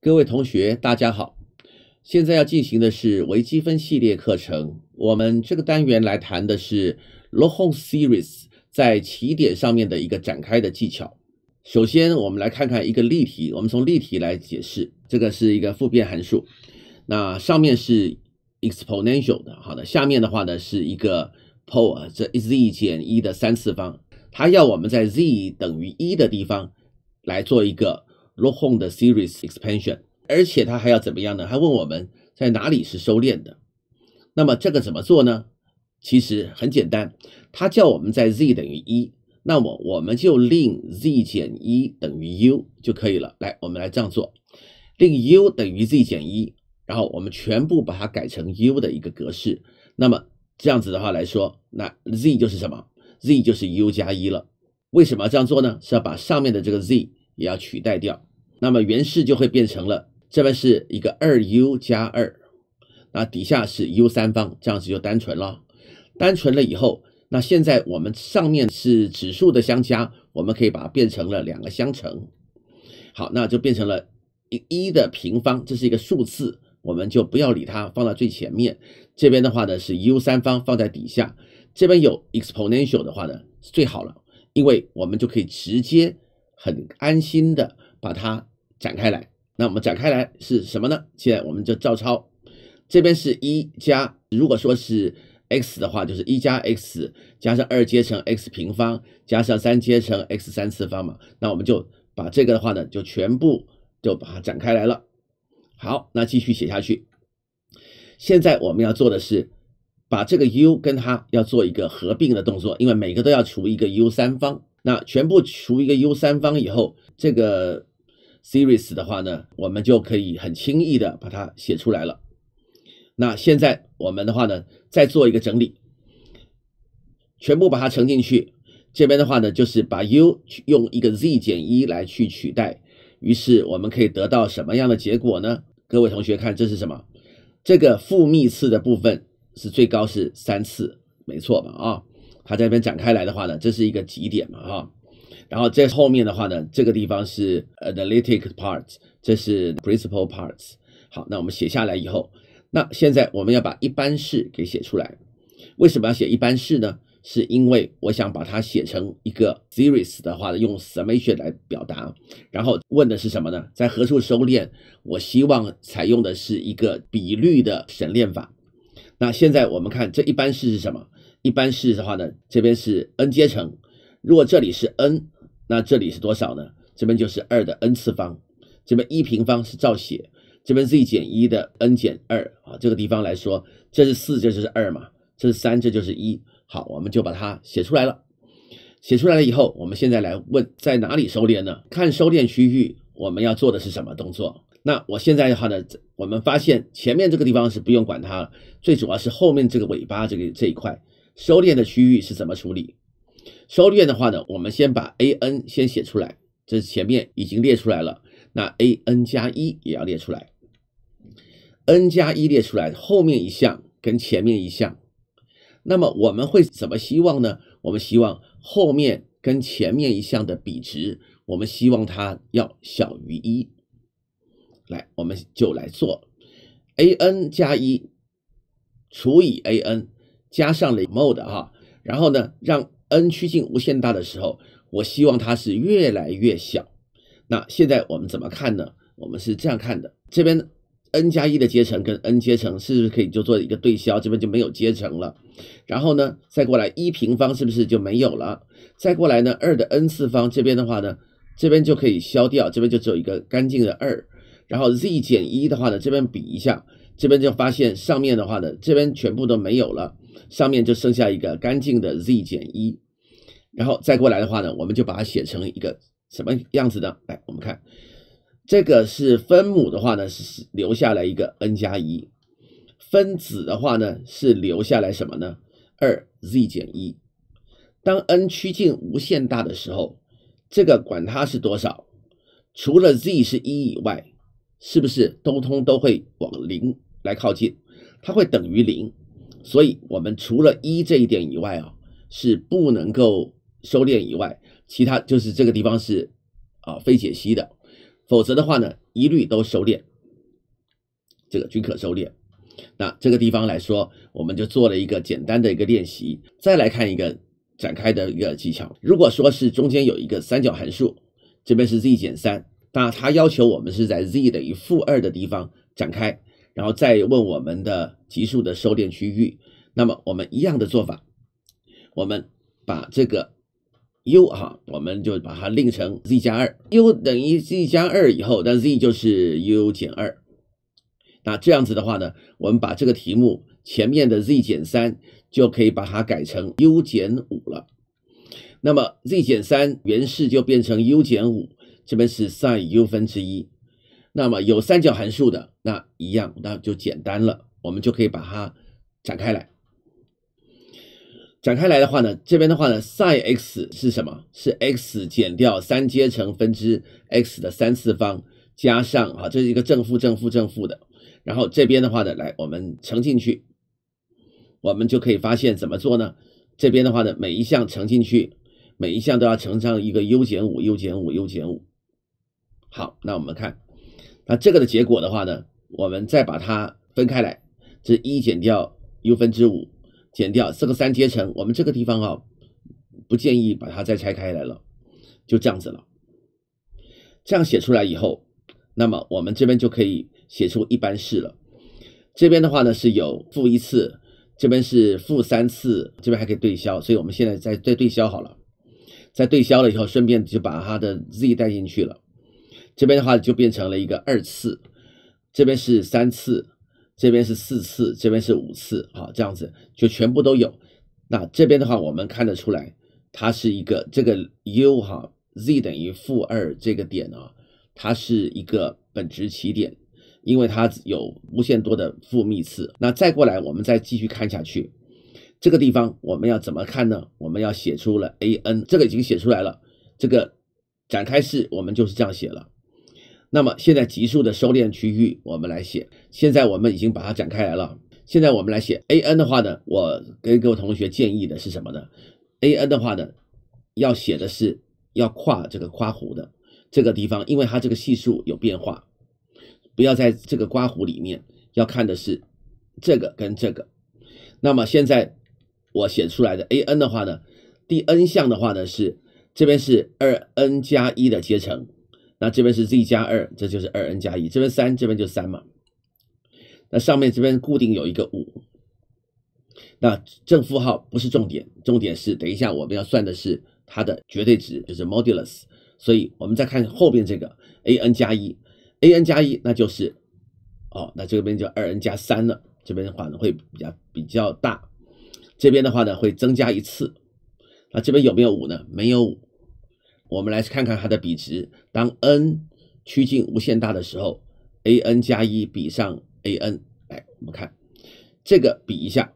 各位同学，大家好。现在要进行的是微积分系列课程，我们这个单元来谈的是 l o h r n series 在起点上面的一个展开的技巧。首先，我们来看看一个例题，我们从例题来解释。这个是一个复变函数，那上面是 exponential 的，好的，下面的话呢是一个 power，这 z 减一的三次方，它要我们在 z 等于一的地方来做一个。l o h o 的 series expansion，而且他还要怎么样呢？还问我们在哪里是收敛的。那么这个怎么做呢？其实很简单，他叫我们在 z 等于一，那么我们就令 z 减一等于 u 就可以了。来，我们来这样做，令 u 等于 z 减一，然后我们全部把它改成 u 的一个格式。那么这样子的话来说，那 z 就是什么？z 就是 u 加一了。为什么这样做呢？是要把上面的这个 z 也要取代掉。那么原式就会变成了，这边是一个二 u 加二，那底下是 u 三方，这样子就单纯了。单纯了以后，那现在我们上面是指数的相加，我们可以把它变成了两个相乘。好，那就变成了一一的平方，这是一个数字，我们就不要理它，放到最前面。这边的话呢是 u 三方放在底下，这边有 exponential 的话呢是最好了，因为我们就可以直接很安心的把它。展开来，那我们展开来是什么呢？现在我们就照抄，这边是一加，如果说是 x 的话，就是一加 x 加上二阶乘 x 平方加上三阶乘 x 三次方嘛。那我们就把这个的话呢，就全部就把它展开来了。好，那继续写下去。现在我们要做的是把这个 u 跟它要做一个合并的动作，因为每个都要除一个 u 三方。那全部除一个 u 三方以后，这个。series 的话呢，我们就可以很轻易的把它写出来了。那现在我们的话呢，再做一个整理，全部把它乘进去。这边的话呢，就是把 u 用一个 z 减一来去取代，于是我们可以得到什么样的结果呢？各位同学看，这是什么？这个负幂次的部分是最高是三次，没错吧？啊，它这边展开来的话呢，这是一个极点嘛，哈。然后在后面的话呢，这个地方是 analytic parts，这是 principal parts。好，那我们写下来以后，那现在我们要把一般式给写出来。为什么要写一般式呢？是因为我想把它写成一个 series 的话呢，用 summation 来表达。然后问的是什么呢？在何处收敛？我希望采用的是一个比率的审敛法。那现在我们看这一般式是什么？一般式的话呢，这边是 n 阶乘，如果这里是 n。那这里是多少呢？这边就是二的 n 次方，这边一平方是照写，这边 z 减一的 n 减二啊，这个地方来说，这是四，这就是二嘛，这是三，这就是一。好，我们就把它写出来了。写出来了以后，我们现在来问在哪里收敛呢？看收敛区域，我们要做的是什么动作？那我现在的话呢，我们发现前面这个地方是不用管它了，最主要是后面这个尾巴这个这一块收敛的区域是怎么处理？收敛的话呢，我们先把 a n 先写出来，这是前面已经列出来了。那 a n 加一也要列出来，n 加一列出来，后面一项跟前面一项。那么我们会怎么希望呢？我们希望后面跟前面一项的比值，我们希望它要小于一。来，我们就来做 a n 加一除以 a n，加上了 mod 哈，然后呢让 n 趋近无限大的时候，我希望它是越来越小。那现在我们怎么看呢？我们是这样看的：这边 n 加一的阶乘跟 n 阶乘是不是可以就做一个对消？这边就没有阶乘了。然后呢，再过来一平方是不是就没有了？再过来呢，二的 n 次方这边的话呢，这边就可以消掉，这边就只有一个干净的二。然后 z 减一的话呢，这边比一下，这边就发现上面的话呢，这边全部都没有了。上面就剩下一个干净的 z 减一，然后再过来的话呢，我们就把它写成一个什么样子呢？来，我们看，这个是分母的话呢是留下来一个 n 加一，分子的话呢是留下来什么呢？二 z 减一。当 n 趋近无限大的时候，这个管它是多少，除了 z 是一以外，是不是通通都会往零来靠近？它会等于零。所以，我们除了一这一点以外啊，是不能够收敛以外，其他就是这个地方是啊非解析的，否则的话呢，一律都收敛，这个均可收敛。那这个地方来说，我们就做了一个简单的一个练习，再来看一个展开的一个技巧。如果说是中间有一个三角函数，这边是 z 减三，那它要求我们是在 z 等于负二的地方展开。然后再问我们的级数的收敛区域，那么我们一样的做法，我们把这个 u 哈，我们就把它令成 z 加二，u 等于 z 加二以后，那 z 就是 u 减二。那这样子的话呢，我们把这个题目前面的 z 减三就可以把它改成 u 减五了。那么 z 减三原式就变成 u 减五，这边是 sin u 分之一。那么有三角函数的那一样，那就简单了，我们就可以把它展开来。展开来的话呢，这边的话呢，sinx 是什么？是 x 减掉三阶乘分之 x 的三次方，加上啊，这是一个正负正负正负的。然后这边的话呢，来我们乘进去，我们就可以发现怎么做呢？这边的话呢，每一项乘进去，每一项都要乘上一个 u 减五，u 减五，u 减五。好，那我们看。那这个的结果的话呢，我们再把它分开来，这一减掉 u 分之五，减掉四个三阶层，我们这个地方哦，不建议把它再拆开来了，就这样子了。这样写出来以后，那么我们这边就可以写出一般式了。这边的话呢是有负一次，这边是负三次，这边还可以对消，所以我们现在再再对消好了，再对消了以后，顺便就把它的 z 带进去了。这边的话就变成了一个二次，这边是三次，这边是四次，这边是五次，好，这样子就全部都有。那这边的话，我们看得出来，它是一个这个 u 哈 z 等于负二这个点啊，它是一个本质起点，因为它有无限多的负幂次。那再过来，我们再继续看下去，这个地方我们要怎么看呢？我们要写出了 a_n，这个已经写出来了，这个展开式我们就是这样写了。那么现在级数的收敛区域，我们来写。现在我们已经把它展开来了。现在我们来写 a n 的话呢，我给各位同学建议的是什么呢？a n 的话呢，要写的是要跨这个刮弧的这个地方，因为它这个系数有变化，不要在这个刮弧里面。要看的是这个跟这个。那么现在我写出来的 a n 的话呢，第 n 项的话呢是这边是二 n 加一的阶乘。那这边是 z 加二，这就是二 n 加一。这边三，这边就三嘛。那上面这边固定有一个五。那正负号不是重点，重点是等一下我们要算的是它的绝对值，就是 modulus。所以我们再看后边这个 a n 加一，a n 加一那就是哦，那这边就二 n 加三了。这边的话呢会比较比较大，这边的话呢会增加一次。那这边有没有五呢？没有五。我们来看看它的比值，当 n 趋近无限大的时候，a n 加一比上 a n。哎，我们看这个比一下，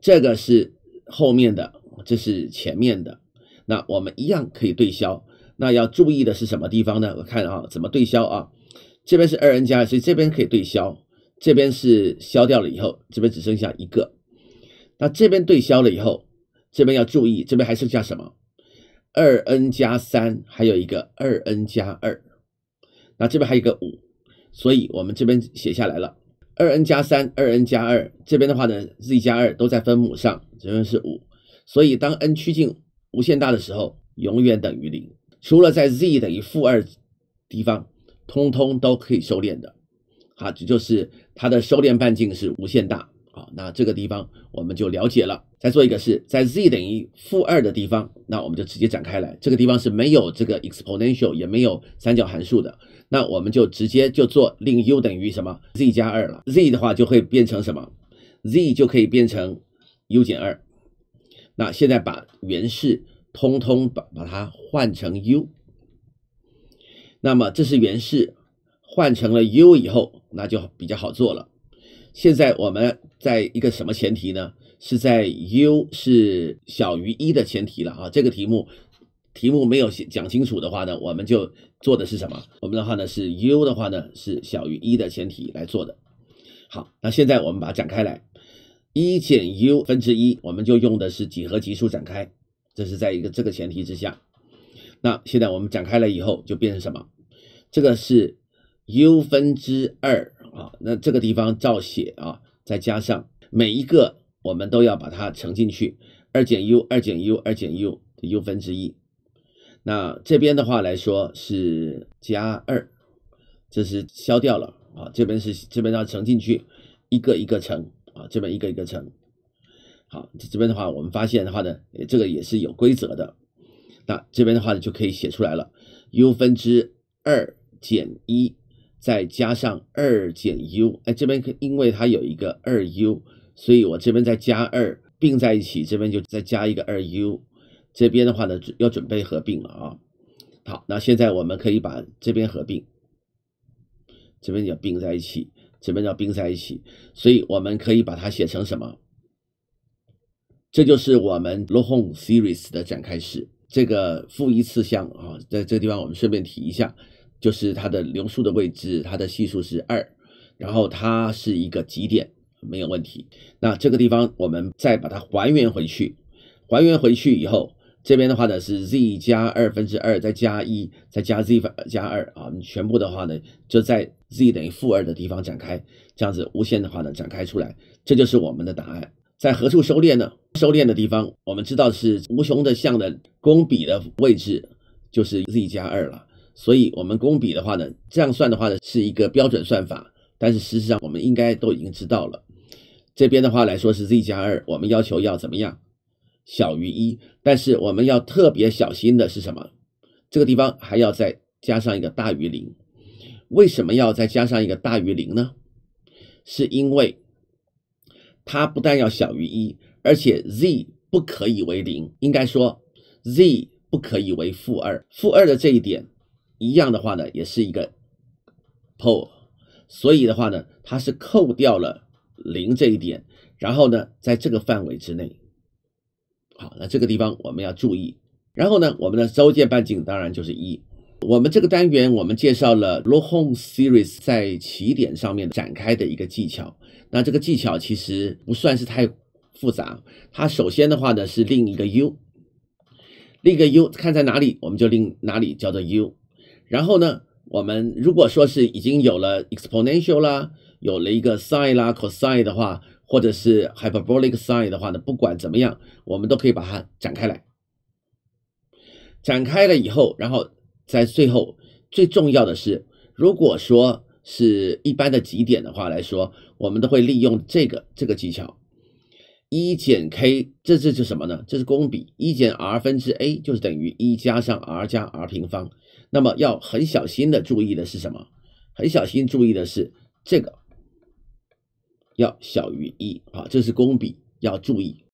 这个是后面的，这是前面的。那我们一样可以对消。那要注意的是什么地方呢？我看啊，怎么对消啊？这边是 2n 加，所以这边可以对消。这边是消掉了以后，这边只剩下一个。那这边对消了以后，这边要注意，这边还剩下什么？二 n 加三，还有一个二 n 加二，那这边还有一个五，所以我们这边写下来了，二 n 加三，二 n 加二，这边的话呢，z 加二都在分母上，这边是五，所以当 n 趋近无限大的时候，永远等于零，除了在 z 等于负二地方，通通都可以收敛的，好，这就是它的收敛半径是无限大。那这个地方我们就了解了。再做一个是在 z 等于负二的地方，那我们就直接展开来。这个地方是没有这个 exponential 也没有三角函数的，那我们就直接就做令 u 等于什么 z 加二了。z 的话就会变成什么？z 就可以变成 u 减二。那现在把原式通通把把它换成 u，那么这是原式换成了 u 以后，那就比较好做了。现在我们在一个什么前提呢？是在 u 是小于一的前提了啊。这个题目题目没有讲清楚的话呢，我们就做的是什么？我们的话呢是 u 的话呢是小于一的前提来做的。好，那现在我们把它展开来，一减 u 分之一，我们就用的是几何级数展开。这是在一个这个前提之下。那现在我们展开了以后就变成什么？这个是 u 分之二。好，那这个地方照写啊，再加上每一个我们都要把它乘进去，二减 u，二减 u，二减 u，u 的分之一。那这边的话来说是加二，这是消掉了啊。这边是这边要乘进去，一个一个乘啊，这边一个一个乘。好，这边的话我们发现的话呢，这个也是有规则的。那这边的话呢就可以写出来了，u 分之二减一。再加上二减 u，哎，这边因为它有一个二 u，所以我这边再加二，并在一起，这边就再加一个二 u，这边的话呢要准备合并了啊。好，那现在我们可以把这边合并，这边要并在一起，这边要并在一起，所以我们可以把它写成什么？这就是我们 l o h o n series 的展开式，这个负一次项啊，在这个地方我们顺便提一下。就是它的流速的位置，它的系数是二，然后它是一个极点，没有问题。那这个地方我们再把它还原回去，还原回去以后，这边的话呢是 z 加二分之二，再加一，再加 z 分加二啊，我们全部的话呢就在 z 等于负二的地方展开，这样子无限的话呢展开出来，这就是我们的答案。在何处收敛呢？收敛的地方，我们知道是无穷的项的公比的位置，就是 z 加二了。所以，我们工比的话呢，这样算的话呢，是一个标准算法。但是，事实上，我们应该都已经知道了。这边的话来说是 z 加二，我们要求要怎么样？小于一。但是，我们要特别小心的是什么？这个地方还要再加上一个大于零。为什么要再加上一个大于零呢？是因为它不但要小于一，而且 z 不可以为零。应该说，z 不可以为负二。负二的这一点。一样的话呢，也是一个 pole，所以的话呢，它是扣掉了零这一点，然后呢，在这个范围之内，好，那这个地方我们要注意。然后呢，我们的收件半径当然就是一。我们这个单元我们介绍了 low home series 在起点上面展开的一个技巧。那这个技巧其实不算是太复杂。它首先的话呢是另一个 u，另一个 u 看在哪里，我们就令哪里叫做 u。然后呢，我们如果说是已经有了 exponential 啦，有了一个 sin 啦、cosine 的话，或者是 hyperbolic sine 的话呢，不管怎么样，我们都可以把它展开来。展开了以后，然后在最后最重要的是，如果说是一般的极点的话来说，我们都会利用这个这个技巧，一减 k，这这是什么呢？这是公比，一减 r 分之 a 就是等于一加上 r 加 r 平方。那么要很小心的注意的是什么？很小心注意的是这个要小于一啊，这是工笔要注意。